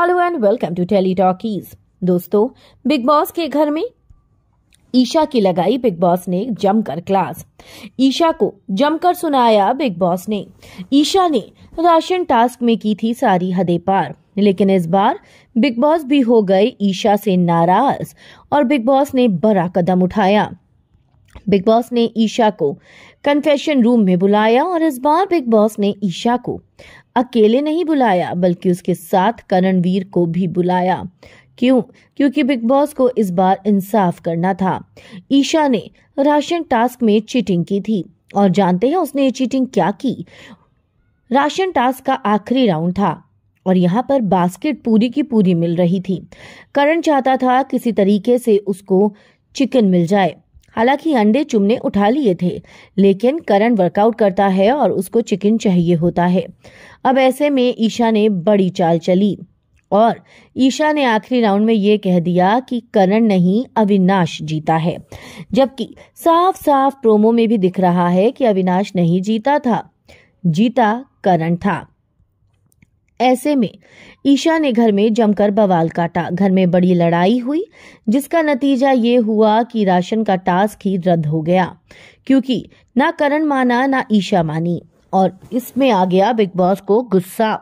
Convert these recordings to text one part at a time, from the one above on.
hello and welcome to tele talkies दोस्तों Bigg Boss के घर में ईशा की लगाई बिग बॉस ने जमकर क्लास ईशा को जमकर सुनाया बिग बॉस ने ईशा ने राशन टास्क में की थी सारी हदें पार लेकिन इस बार बिग बॉस भी हो गए ईशा से नाराज और बिग बॉस ने बड़ा कदम उठाया बिग बॉस ने ईशा को कन्फेशन रूम में बुलाया और इस बार बिग बॉस ने ईशा को अकेले नहीं बुलाया बल्कि उसके साथ करणवीर को भी बुलाया क्यों क्योंकि बिग बॉस को इस बार इंसाफ करना था ईशा ने राशन टास्क में चीटिंग की थी और जानते हैं उसने ये चीटिंग क्या की राशन टास्क का आखिरी राउंड था और यहाँ पर बास्केट पूरी की पूरी मिल रही थी करण चाहता था किसी तरीके से उसको चिकन मिल जाए हालांकि अंडे चुमने उठा लिए थे लेकिन करण वर्कआउट करता है और उसको चिकन चाहिए होता है अब ऐसे में ईशा ने बड़ी चाल चली और ईशा ने आखिरी राउंड में ये कह दिया कि करण नहीं अविनाश जीता है जबकि साफ साफ प्रोमो में भी दिख रहा है कि अविनाश नहीं जीता था जीता करण था ऐसे में ईशा ने घर में जमकर बवाल काटा घर में बड़ी लड़ाई हुई जिसका नतीजा ये हुआ कि राशन का टास्क ही रद्द हो गया क्योंकि ना करण माना ना ईशा मानी और इसमें आ गया बिग बॉस को गुस्सा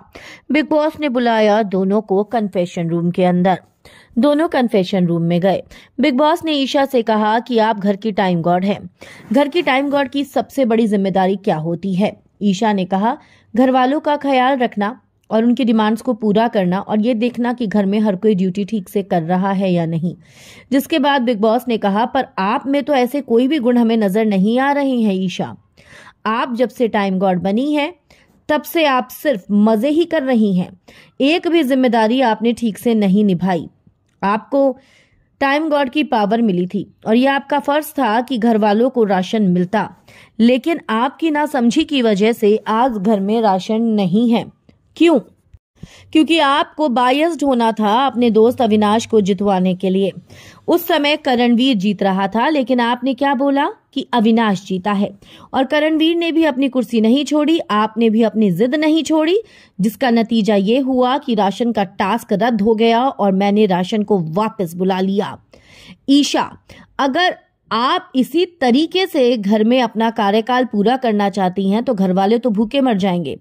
बिग बॉस ने बुलाया दोनों को कन्फेशन रूम के अंदर दोनों कन्फेशन रूम में गए बिग बॉस ने ईशा से कहा कि आप घर की टाइम गॉड हैं घर की टाइम गॉड की सबसे बड़ी जिम्मेदारी क्या होती है ईशा ने कहा घर वालों का ख्याल रखना और उनकी डिमांड्स को पूरा करना और ये देखना कि घर में हर कोई ड्यूटी ठीक से कर रहा है या नहीं जिसके बाद बिग बॉस ने कहा पर आप में तो ऐसे कोई भी गुण हमें नज़र नहीं आ रहे हैं ईशा आप जब से टाइम गॉड बनी है तब से आप सिर्फ मज़े ही कर रही हैं एक भी जिम्मेदारी आपने ठीक से नहीं निभाई आपको टाइम गॉड की पावर मिली थी और यह आपका फर्ज था कि घर वालों को राशन मिलता लेकिन आपकी समझी की वजह से आज घर में राशन नहीं है क्यों क्योंकि आपको बायस्ड होना था अपने दोस्त अविनाश को जितवाने के लिए उस समय करणवीर जीत रहा था लेकिन आपने क्या बोला कि अविनाश जीता है और करणवीर ने भी अपनी कुर्सी नहीं छोड़ी आपने भी अपनी जिद नहीं छोड़ी जिसका नतीजा ये हुआ कि राशन का टास्क रद्द हो गया और मैंने राशन को वापस बुला लिया ईशा अगर आप इसी तरीके से घर में अपना कार्यकाल पूरा करना चाहती हैं तो घर वाले तो भूखे मर जाएंगे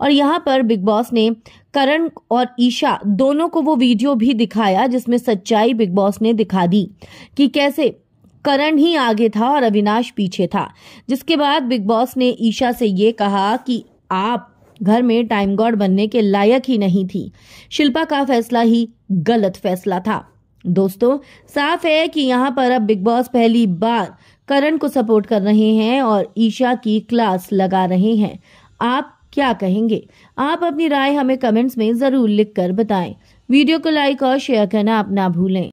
और यहाँ पर बिग बॉस ने करण और ईशा दोनों को वो वीडियो भी दिखाया जिसमें सच्चाई बिग बॉस ने दिखा दी कि कैसे करण ही आगे था और अविनाश पीछे था जिसके बाद बिग बॉस ने ईशा से ये कहा कि आप घर में टाइम गॉड बनने के लायक ही नहीं थी शिल्पा का फैसला ही गलत फैसला था दोस्तों साफ है कि यहाँ पर अब बिग बॉस पहली बार करण को सपोर्ट कर रहे हैं और ईशा की क्लास लगा रहे हैं आप क्या कहेंगे आप अपनी राय हमें कमेंट्स में ज़रूर लिखकर बताएं वीडियो को लाइक और शेयर करना आप ना भूलें